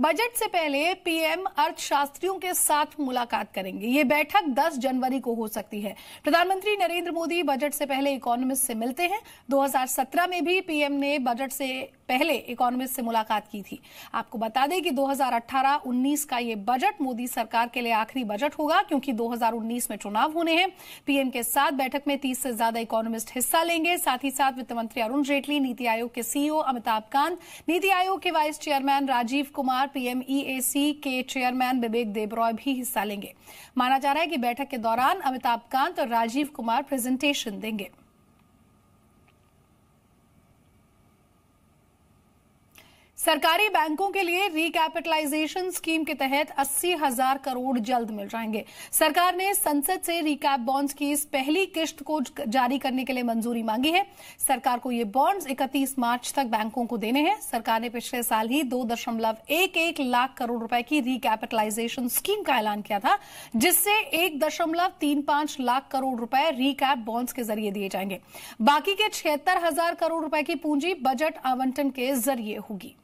budget से पहले PM अर्थशास्त्रियों के साथ मुलाकात करेंगे ये बैठक 10 जनवरी को हो सकती है प्रधानमंत्री नरेंद्र मोदी बजट से पहले इकोनॉमिस्ट से मिलते हैं 2017 में भी पीएम ने बजट से पहले इकोनॉमिस्ट से मुलाकात की थी आपको बता दें कि 2018-19 का ये बजट मोदी सरकार के लिए आखिरी बजट होगा क्योंकि 2019 में चुनाव होने हैं पीएम के साथ बैठक में 30 से ज्यादा इकोनॉमिस्ट हिस्सा लेंगे साथ ही साथ वित्त मंत्री अरुण जेटली नीति आयोग के सीईओ e अमिताभ कांत नीति आयोग के vice chairman Rajiv Kumar PMEAC e के चेयरमैन विवेक देबरॉय भी हिस्सा लेंगे माना जा रहा है कि बैठक के दौरान अमिताभ कांत और राजीव कुमार प्रेजेंटेशन देंगे सरकारी बैंकों के लिए रिकैपिटलाइजेशन स्कीम के तहत अस्सी हजार करोड़ जल्द मिल जाएंगे सरकार ने संसद से रिकैप बॉन्ड्स की इस पहली किश्त को जारी करने के लिए मंजूरी मांगी है सरकार को ये बॉन्ड्स 31 मार्च तक बैंकों को देने हैं सरकार ने पिछले साल ही दो दशमलव एक एक लाख करोड़ रुपए की रिकैपिटलाइजेशन स्कीम का ऐलान किया था जिससे एक दशमलव तीन पांच लाख करोड़ रुपए रिकैप बॉन्ड्स के जरिए दिए जाएंगे बाकी के छिहत्तर हजार करोड़ रुपए की पूंजी बजट आवंटन के जरिए होगी